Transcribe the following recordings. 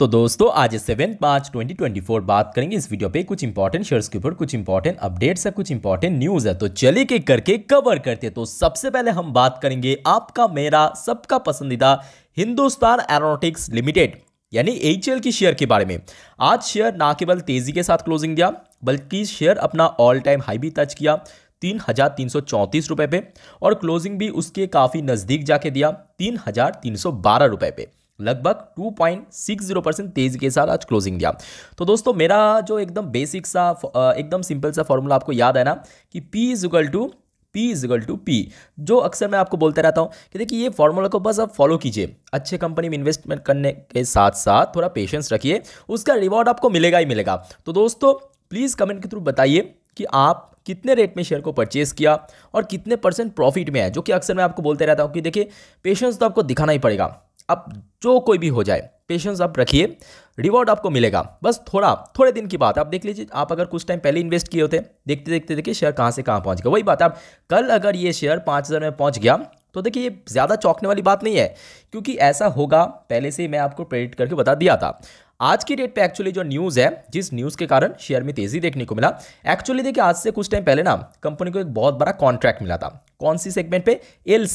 तो दोस्तों आज सेवन पाँच ट्वेंटी ट्वेंटी फोर बात करेंगे इस वीडियो पे कुछ इंपॉर्टेंट शेयर्स के ऊपर कुछ इंपॉर्टेंट अपडेट्स है कुछ इंपॉर्टेंट न्यूज है तो चलिए के करके कवर करते हैं तो सबसे पहले हम बात करेंगे आपका मेरा सबका पसंदीदा हिंदुस्तान एरोनोटिक्स लिमिटेड यानी एच की शेयर के बारे में आज शेयर ना केवल तेजी के साथ क्लोजिंग दिया बल्कि शेयर अपना ऑल टाइम हाई भी टच किया तीन हज़ार तीन सौ चौंतीस रुपये पे और क्लोजिंग भी उसके काफ़ी नज़दीक जाके दिया तीन हज़ार तीन सौ बारह रुपये पे लगभग 2.60 परसेंट तेज़ी के साथ आज क्लोजिंग दिया तो दोस्तों मेरा जो एकदम बेसिक सा एकदम सिंपल सा फॉर्मूला आपको याद है ना कि P is equal to P is equal to P जो अक्सर मैं आपको बोलते रहता हूँ कि देखिए ये फॉर्मूला को बस आप फॉलो कीजिए अच्छे कंपनी में इन्वेस्टमेंट करने के साथ साथ थोड़ा पेशेंस रखिए उसका रिवॉर्ड आपको मिलेगा ही मिलेगा तो दोस्तों प्लीज़ कमेंट के थ्रू बताइए कि आप कितने रेट में शेयर को परचेज़ किया और कितने परसेंट प्रॉफिट में है जो कि अक्सर मैं आपको बोलते रहता हूँ कि देखिए पेशेंस तो आपको दिखाना ही पड़ेगा अब जो कोई भी हो जाए पेशेंस आप रखिए रिवॉर्ड आपको मिलेगा बस थोड़ा थोड़े दिन की बात आप देख लीजिए आप अगर कुछ टाइम पहले इन्वेस्ट किए होते देखते देखते देखिए शेयर कहाँ से कहाँ पहुँच गया वही बात है आप कल अगर ये शेयर पाँच हज़ार में पहुँच गया तो देखिए ये ज़्यादा चौंकने वाली बात नहीं है क्योंकि ऐसा होगा पहले से ही मैं आपको प्रेडिक्ट करके बता दिया था आज की डेट पे एक्चुअली जो न्यूज़ है जिस न्यूज़ के कारण शेयर में तेज़ी देखने को मिला एक्चुअली देखिए आज से कुछ टाइम पहले ना कंपनी को एक बहुत बड़ा कॉन्ट्रैक्ट मिला था कौन सी सेगमेंट पे L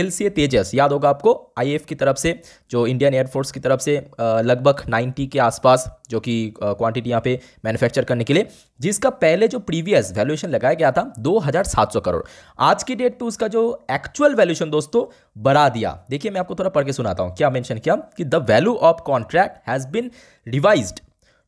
L C A Tejas याद होगा आपको आई की तरफ से जो इंडियन एयरफोर्स की तरफ से लगभग 90 के आसपास जो कि क्वांटिटी यहाँ पे मैन्युफैक्चर करने के लिए जिसका पहले जो प्रीवियस वैल्यूएशन लगाया गया था 2700 करोड़ आज की डेट पे उसका जो एक्चुअल वैल्यूएशन दोस्तों बढ़ा दिया देखिए मैं आपको थोड़ा पढ़ के सुनाता हूँ क्या मैंशन किया कि the value of contract has been revised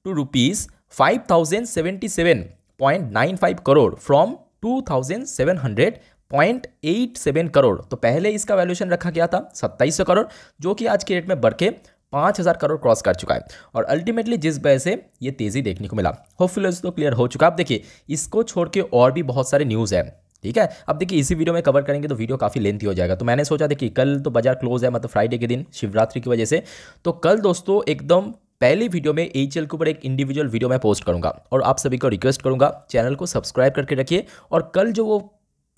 to rupees five thousand seventy seven point nine five crore from two thousand seven hundred point eight seven crore तो पहले इसका वैल्यूएशन रखा गया था सत्ताईस सौ करोड़ जो कि आज के रेट में बढ़ के पाँच हज़ार करोड़ क्रॉस कर चुका है और अल्टीमेटली जिस वजह से ये तेज़ी देखने को मिला होपफुल तो क्लियर हो चुका आप देखिए इसको छोड़ के और भी बहुत सारे न्यूज़ हैं ठीक है अब देखिए इसी वीडियो में कवर करेंगे तो वीडियो काफ़ी लेंथी हो जाएगा तो मैंने सोचा देखिए कल तो बाजार क्लोज है मतलब फ्राइडे के दिन शिवरात्रि की वजह से तो कल दोस्तों एकदम पहली वीडियो में एच के ऊपर एक इंडिविजुअल वीडियो मैं पोस्ट करूंगा और आप सभी को रिक्वेस्ट करूंगा चैनल को सब्सक्राइब करके रखिए और कल जो वो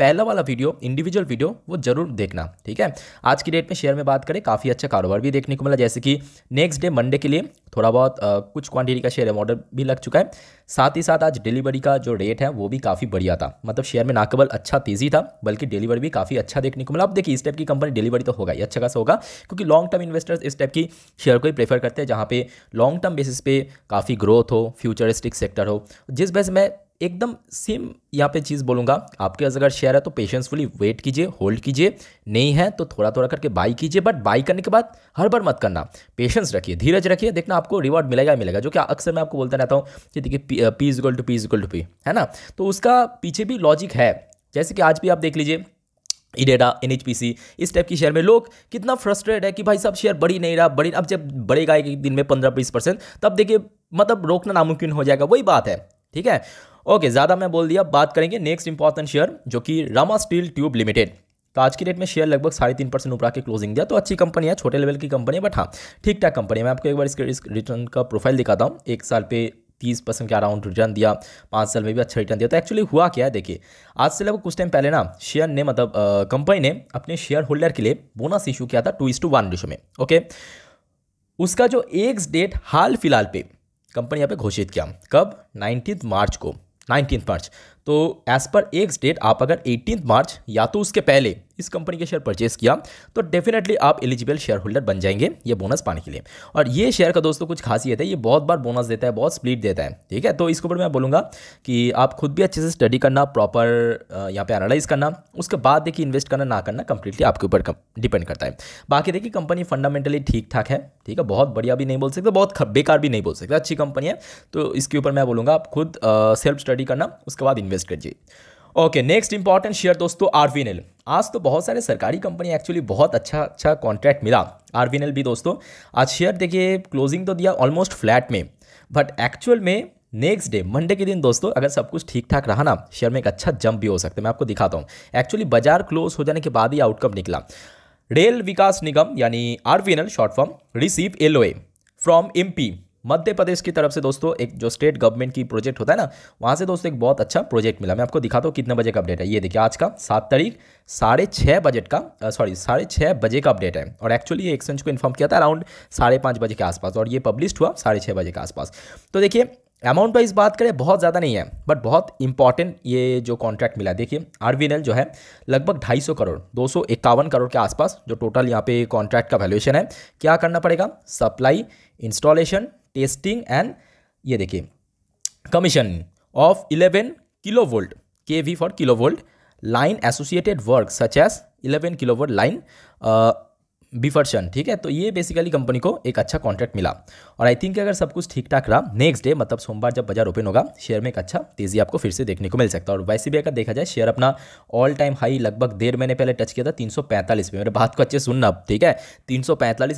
पहला वाला वीडियो इंडिविजुअल वीडियो वो जरूर देखना ठीक है आज की डेट में शेयर में बात करें काफ़ी अच्छा कारोबार भी देखने को मिला जैसे कि नेक्स्ट डे मंडे के लिए थोड़ा बहुत आ, कुछ क्वांटिटी का शेयर ऑर्डर भी लग चुका है साथ ही साथ आज डिलीवरी का जो रेट है वो भी काफ़ी बढ़िया था मतलब शेयर में ना केवल अच्छा तेज़ी था बल्कि डिलीवरी भी काफ़ी अच्छा देखने को मिला अब देखिए इस टाइप की कंपनी डिलीवरी तो होगा ही अच्छा खासा होगा क्योंकि लॉन्ग टर्म इन्वेस्टर्स इस टाइप की शेयर को ही प्रेफर करते हैं जहाँ पे लॉन्ग टर्म बेसिस पे काफ़ी ग्रोथ हो फ्यूचरिस्टिक सेक्टर हो जिस वजह से मैं एकदम सेम यहाँ पे चीज़ बोलूँगा आपके पास अगर शेयर है तो पेशेंसफुली वेट कीजिए होल्ड कीजिए नहीं है तो थोड़ा थोड़ा करके बाई कीजिए बट बाई करने के बाद हर बार मत करना पेशेंस रखिए धीरज रखिए देखना आपको रिवॉर्ड मिलेगा मिलेगा जो कि अक्सर मैं आपको बोलता रहता हूँ कि देखिए P equal to P equal to P है ना तो उसका पीछे भी लॉजिक है जैसे कि आज भी आप देख लीजिए इडेडा एन इस टाइप की शेयर में लोग कितना फ्रस्ट्रेट है कि भाई साहब शेयर बढ़ी नहीं रहा बड़ी अब जब बढ़ेगा एक दिन में पंद्रह बीस परसेंट तब देखिए मतलब रोकना नामुमकिन हो जाएगा वही बात है ठीक है ओके ज़्यादा मैं बोल दिया बात करेंगे नेक्स्ट इंपॉर्टेंट शेयर जो कि रामा स्टील ट्यूब लिमिटेड तो आज की डेट में शेयर लगभग साढ़े तीन परसेंट ऊपर के क्लोजिंग दिया तो अच्छी कंपनी है छोटे लेवल की कंपनी है बट हाँ ठीक ठाक कंपनी है मैं आपको एक बार इसके इस रिटर्न का प्रोफाइल दिखाता हूँ एक साल पे तीस परसेंट के अराउंड रिटर्न दिया पाँच साल में भी अच्छा रिटर्न दिया तो एक्चुअली हुआ क्या है देखिए आज से लगभग कुछ टाइम पहले ना शेयर ने मतलब कंपनी ने अपने शेयर होल्डर के लिए बोनस इशू किया था टू इस टू वन डिशो में ओके उसका जो एक डेट हाल फिलहाल पे कंपनी यहाँ पे घोषित किया कब नाइनटीन मार्च को 19th March. तो एज़ पर एक डेट आप अगर एटीन मार्च या तो उसके पहले इस कंपनी के शेयर परचेस किया तो डेफिनेटली आप एलिजिबल शेयर होल्डर बन जाएंगे ये बोनस पाने के लिए और ये शेयर का दोस्तों कुछ खासियत है ये बहुत बार बोनस देता है बहुत स्प्लिट देता है ठीक है तो इसके ऊपर मैं बोलूँगा कि आप खुद भी अच्छे से स्टडी करना प्रॉपर यहाँ पे एनालाइज करना उसके बाद देखिए इन्वेस्ट करना ना करना कंप्लीटली आपके ऊपर डिपेंड करता है बाकी देखिए कंपनी फंडामेंटली ठीक ठाक है ठीक है बहुत बढ़िया भी नहीं बोल सकते बहुत बेकार भी नहीं बोल सकते अच्छी कंपनी है तो इसके ऊपर मैं बोलूँगा आप खुद सेल्फ स्टडी करना उसके बाद इन्वेस्ट करिए ओके नेक्स्ट इंपॉर्टेंट शेयर दोस्तों आर आज तो बहुत सारे सरकारी कंपनी एक्चुअली बहुत अच्छा अच्छा कॉन्ट्रैक्ट मिला आर भी दोस्तों आज शेयर देखिए क्लोजिंग तो दिया ऑलमोस्ट फ्लैट में बट एक्चुअल में नेक्स्ट डे मंडे के दिन दोस्तों अगर सब कुछ ठीक ठाक रहा ना शेयर में एक अच्छा जंप भी हो सकता है मैं आपको दिखाता हूँ एक्चुअली बाजार क्लोज हो जाने के बाद ही आउटकम निकला रेल विकास निगम यानी R short form receive L from M Madhya Pradesh की तरफ से दोस्तों एक जो स्टेट गवर्नमेंट की प्रोजेक्ट होता है ना वहाँ से दोस्तों एक बहुत अच्छा प्रोजेक्ट मिला मैं आपको दिखाता हूँ कितने बजे का अपडेट है ये देखिए आज का सात तारीख साढ़े छः बजट का सॉरी साढ़े छः बजे का अपडेट है और एक्चुअली ये एक्सचेंज को इन्फॉर्म किया था अराउंड साढ़े पाँच बजे के आसपास और ये पब्लिश हुआ साढ़े छः बजे के आसपास तो देखिए अमाउंट वाइज बात करें बहुत ज़्यादा नहीं है बट बहुत इंपॉर्टेंट ये जो कॉन्ट्रैक्ट मिला देखिए आरवीएनएल जो है लगभग 250 करोड़ दो करोड़ के आसपास जो टोटल यहाँ पे कॉन्ट्रैक्ट का वैल्यूएशन है क्या करना पड़ेगा सप्लाई इंस्टॉलेशन टेस्टिंग एंड ये देखिए commission of 11 kilovolt K V for kilovolt line associated work such as 11 kilovolt line bifurcation ठीक है तो ये बेसिकली कंपनी को एक अच्छा कॉन्ट्रैक्ट मिला और आई थिंक अगर सब कुछ ठीक ठाक रहा नेक्स्ट डे मतलब सोमवार जब बाजार ओपन होगा शेयर में एक अच्छा तेजी आपको फिर से देखने को मिल सकता है और वैसे भी अगर देखा जाए शेयर अपना ऑल टाइम हाई लगभग डेढ़ महीने पहले टच किया था तीन में मेरे बात को अच्छे सुनना अब ठीक है तीन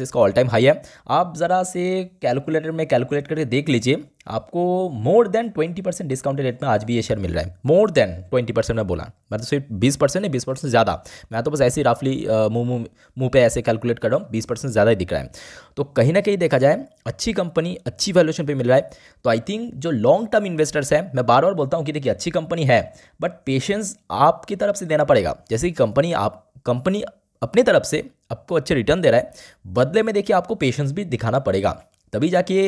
इसका ऑल टाइम हाई है आप ज़रा से कैलकुलेटर में कैलकुलेट करके देख लीजिए आपको more than twenty percent discounted rate में आज भी ये शेयर मिल रहा है मोर देन ट्वेंटी परसेंट मैं बोला मैं तो सिर्फ बीस परसेंट है बीस परसेंट ज़्यादा मैं तो बस ऐसे ही रफली मुँह मुँह पे ऐसे कैलकुलेट कर रहा हूँ बीस परसेंट ज़्यादा ही दिख रहा है तो कहीं ना कहीं देखा जाए अच्छी कंपनी अच्छी वैल्यूशन पर मिल रहा है तो आई थिंक जो लॉन्ग टर्म इन्वेस्टर्स हैं मैं बार बार बोलता हूँ कि देखिए अच्छी कंपनी है बट पेशेंस आपकी तरफ से देना पड़ेगा जैसे कि कंपनी आप कंपनी अपनी तरफ से आपको अच्छे रिटर्न दे रहा है बदले में देखिए आपको पेशेंस भी दिखाना पड़ेगा तभी जाके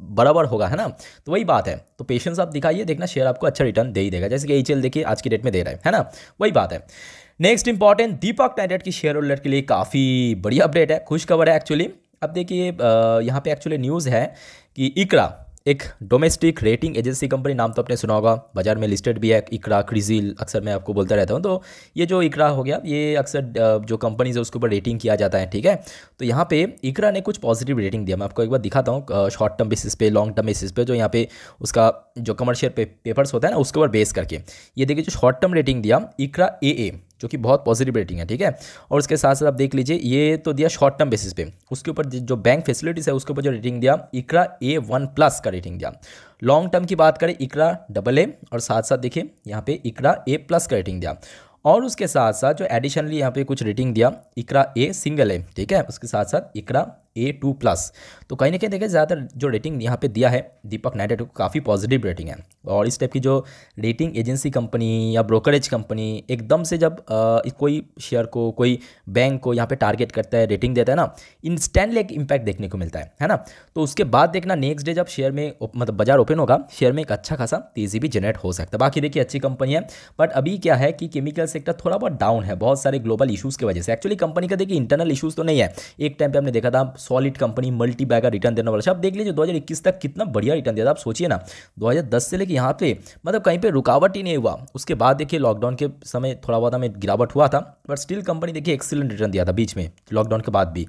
बराबर होगा है ना तो वही बात है तो पेशेंस आप दिखाइए देखना शेयर आपको अच्छा रिटर्न दे ही देगा जैसे कि एच देखिए आज की डेट में दे रहा है है ना वही बात है नेक्स्ट इंपॉर्टेंट दीपक टाइडेट की शेयर होल्डर के लिए काफ़ी बड़ी अपडेट है खुश खबर है एक्चुअली अब देखिए यहाँ पे एक्चुअली न्यूज़ है कि इकरा एक डोमेस्टिक रेटिंग एजेंसी कंपनी नाम तो आपने सुना होगा बाजार में लिस्टेड भी है इकरा क्रिजिल अक्सर मैं आपको बोलता रहता हूँ तो ये जो इकरा हो गया ये अक्सर जो कंपनीज है उसके ऊपर रेटिंग किया जाता है ठीक है तो यहाँ पे इकरा ने कुछ पॉजिटिव रेटिंग दिया मैं आपको एक बार दिखाता हूँ शॉर्ट टर्म बेसिस पे लॉन्ग टर्म बेसिस पे जो यहाँ पे उसका जो कमर्शियल पे, पेपर्स होता है ना उसके ऊपर बेस करके ये देखिए जो शॉर्ट टर्म रेटिंग दिया इकरा ए जो कि बहुत पॉजिटिव रेटिंग है ठीक है और उसके साथ साथ आप देख लीजिए ये तो दिया शॉर्ट टर्म बेसिस पे उसके ऊपर जो बैंक फैसिलिटीज़ है उसके ऊपर जो रेटिंग दिया इकरा ए वन प्लस का रेटिंग दिया लॉन्ग टर्म की बात करें इकरा डबल ए और साथ साथ देखिए यहाँ पे इकरा ए प्लस का रेटिंग दिया और उसके साथ साथ जो एडिशनली यहाँ पे कुछ रेटिंग दिया इकरा ए सिंगल है ठीक है उसके साथ साथ इकरा ए टू प्लस तो कहीं ना कहीं देखें ज़्यादातर जो रेटिंग यहाँ पे दिया है दीपक नाइडेट को काफ़ी पॉजिटिव रेटिंग है और इस टाइप की जो रेटिंग एजेंसी कंपनी या ब्रोकरेज कंपनी एकदम से जब आ, कोई शेयर को कोई बैंक को यहाँ पे टारगेट करता है रेटिंग देता है ना इंस्टेंटली एक इम्पैक्ट देखने को मिलता है है ना तो उसके बाद देखना नेक्स्ट डे जब शेयर में मतलब बाजार ओपन होगा शेयर में एक अच्छा खासा तेज़ी भी जनरेट हो सकता है बाकी देखिए अच्छी कंपनी है बट अभी क्या है कि केमिकल सेक्टर थोड़ा बहुत डाउन है बहुत सारे ग्लोबल इशूज़ की वजह से एक्चुअली कंपनी का देखिए इंटरनल इशूज़ तो नहीं है एक टाइम पर हमने देखा था सॉलिड कंपनी मल्टी बैगर का रिटर्न देने वाला है आप देख लीजिए दो हज़ार इक्कीस तक कितना बढ़िया रिटर्न दिया था आप सोचिए ना 2010 से लेकर यहाँ पे मतलब कहीं पे रुकावट ही नहीं हुआ उसके बाद देखिए लॉकडाउन के समय थोड़ा बहुत हमें गिरावट हुआ था बट स्टिल कंपनी देखिए एक्सीलेंट रिटर्न दिया था बीच में लॉकडाउन के बाद भी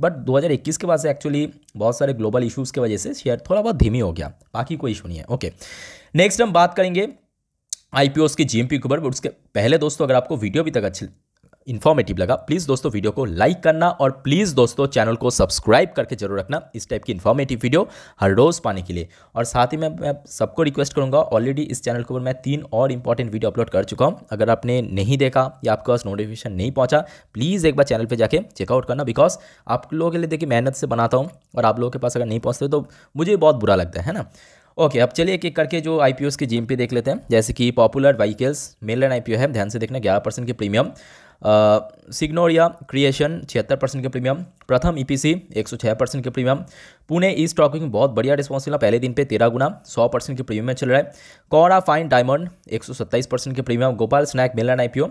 बट 2021 के बाद से एक्चुअली बहुत सारे ग्लोबल इशूज़ की वजह से शेयर थोड़ा बहुत धीमी हो गया बाकी कोई इशू नहीं है ओके नेक्स्ट हम बात करेंगे आई की जी एम के ऊपर उसके पहले दोस्तों अगर आपको वीडियो अभी तक अच्छी इन्फॉर्मेटिव लगा प्लीज़ दोस्तों वीडियो को लाइक करना और प्लीज़ दोस्तों चैनल को सब्सक्राइब करके जरूर रखना इस टाइप की इन्फॉर्मेटिव वीडियो हर रोज़ पाने के लिए और साथ ही मैं, मैं सबको रिक्वेस्ट करूँगा ऑलरेडी इस चैनल के ऊपर मैं तीन और इंपॉर्टेंट वीडियो अपलोड कर चुका हूँ अगर आपने नहीं देखा या आपके पास नोटिफिकेशन नहीं पहुँचा प्लीज़ एक बार चैनल पर जाकर चेकआउट करना बिकॉज आप लोगों के लिए देखिए मेहनत से बनाता हूँ और आप लोगों के पास अगर नहीं पहुँचते तो मुझे बहुत बुरा लगता है ना ओके okay, अब चलिए एक एक करके जो आई पी की जी एम देख लेते हैं जैसे कि popular vehicles I P I है ध्यान से देखना ग्यारह परसेंट की प्रीमियम सिग्नोरिया क्रिएशन छिहत्तर परसेंट के प्रीमियम प्रथम ईपीसी छः परसेंट के प्रीमियम पुणे ईस्ट टॉकिंग बहुत बढ़िया रिस्पॉन्स मिला पहले दिन पे तेरह गुना सौ परसेंट के प्रीमियम में चल रहा है कौरा फाइन डायमंड एक सौ सत्ताईस परसेंट के प्रीमियम गोपाल स्नैक मिलन आई पी ओ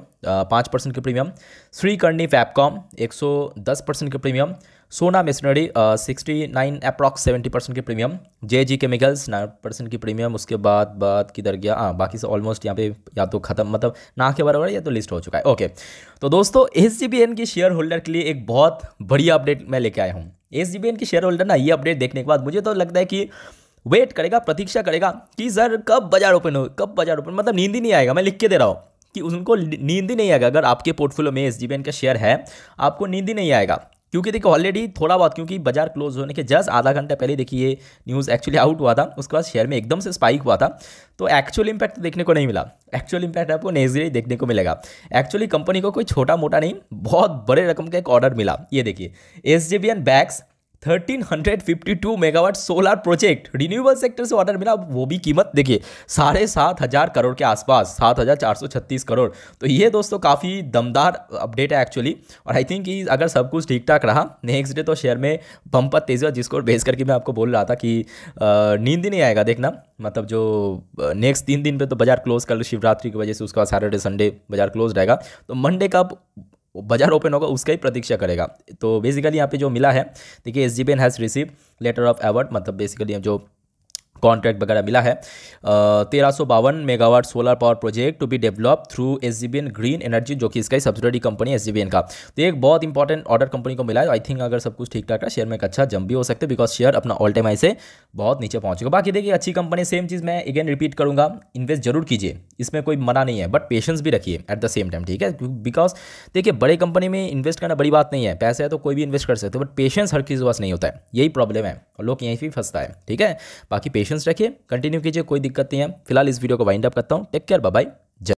पाँच परसेंट के प्रीमियम श्रीकर्णी फैपकॉम दस परसेंट के premium Sona machinery sixty nine approx seventy percent की premium J G chemicals nine percent की प्रीमियम उसके बाद बाद किधर गया हाँ बाकी से ऑलमोस्ट यहाँ पे या तो खत्म मतलब ना के बराबर या तो लिस्ट हो चुका है ओके तो दोस्तों एस जी बी एन की शेयर होल्डर के लिए एक बहुत बढ़िया अपडेट मैं लेके आया हूँ एस जी बी एन की शेयर होल्डर ना ये अपडेट देखने के बाद मुझे तो लगता है कि वेट करेगा प्रतीक्षा करेगा कि सर कब बाजार ओपन हो कब बाजार ओपन मतलब नींद ही नहीं आएगा मैं लिख के दे रहा हूँ कि उनको नींद ही नहीं आएगा अगर आपके पोर्टफोलियो में एस का शेयर है आपको नींद ही नहीं आएगा क्योंकि देखिए ऑलरेडी थोड़ा बहुत क्योंकि बाजार क्लोज होने के जस्ट आधा घंटा पहले देखिए न्यूज़ एक्चुअली आउट हुआ था उसके बाद शेयर में एकदम से स्पाइक हुआ था तो एक्चुअल इंपैक्ट देखने को नहीं मिला एक्चुअल इंपैक्ट आपको नेक्स्ट देखने को मिलेगा एक्चुअली कंपनी को कोई छोटा मोटा नहीं बहुत बड़े रकम का एक ऑर्डर मिला ये देखिए S J B and bags 1352 megawatt solar project renewable sector से ऑर्डर मिला वो भी कीमत देखिए साढ़े सात हज़ार करोड़ के आसपास सात हज़ार चार सौ छत्तीस करोड़ तो ये दोस्तों काफ़ी दमदार अपडेट है एक्चुअली और आई थिंक कि अगर सब कुछ ठीक ठाक रहा नेक्स्ट डे तो शेयर में बम्पर तेजी और जिसको भेज करके मैं आपको बोल रहा था कि नींद ही नहीं आएगा देखना मतलब जो नेक्स्ट तीन दिन पर तो बाजार क्लोज कल शिवरात्रि की वजह से उसका सैटरडे संडे बाजार क्लोज रहेगा तो मंडे का बाजार ओपन होगा उसका ही प्रतीक्षा करेगा तो बेसिकली यहाँ पे जो मिला है देखिए एस जी बेन has received letter of award मतलब बेसिकली जो कॉन्ट्रैक्ट वगैरह मिला है तेरह सौ बावन megawatt solar power project to be develop through S green energy जो कि इसका ही सब्सिडरी कंपनी एस का तो एक बहुत इंपॉर्टेंट ऑर्डर कंपनी को मिला है आई थिंक अगर सब कुछ ठीक ठाक है शेयर में एक अच्छा जम भी हो सकते बिकॉज शेयर अपना ऑल टाइम आई से बहुत नीचे पहुँच चुका बाकी देखिए अच्छी कंपनी सेम चीज़ मैं अगेन रिपीट करूँगा इन्वेस्ट जरूर कीजिए इसमें कोई मना नहीं है बट पेशेंस भी रखिए एट द सेम टाइम ठीक है बिकॉज देखिए बड़े कंपनी में इन्वेस्ट करना बड़ी बात नहीं है पैसे है तो कोई भी इन्वेस्ट कर सकते हो बट पेशेंस हर किसी के पास नहीं होता है यही प्रॉब्लम है और लोग यहीं पर फंसता है ठीक है बाकी पेशेंस पेशेंस रखिए कंटिन्यू कीजिए कोई दिक्कत नहीं है फिलहाल इस वीडियो को वाइंड अप करता हूँ टेक केयर बाय